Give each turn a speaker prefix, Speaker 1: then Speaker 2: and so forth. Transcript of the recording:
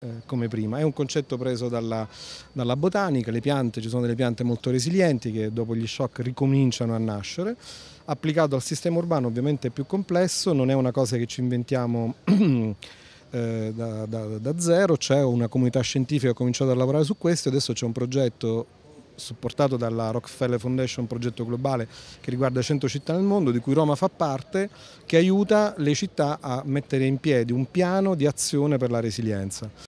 Speaker 1: Eh, come prima. È un concetto preso dalla, dalla, botanica, le piante, ci sono delle piante molto resilienti che dopo gli shock ricominciano a nascere. Applicato al sistema urbano ovviamente è più complesso, non è una cosa che ci inventiamo eh, da, da, da zero, c'è una comunità scientifica che ha cominciato a lavorare su questo e adesso c'è un progetto supportato dalla Rockefeller Foundation, un progetto globale che riguarda 100 città nel mondo, di cui Roma fa parte, che aiuta le città a mettere in piedi un piano di azione per la resilienza.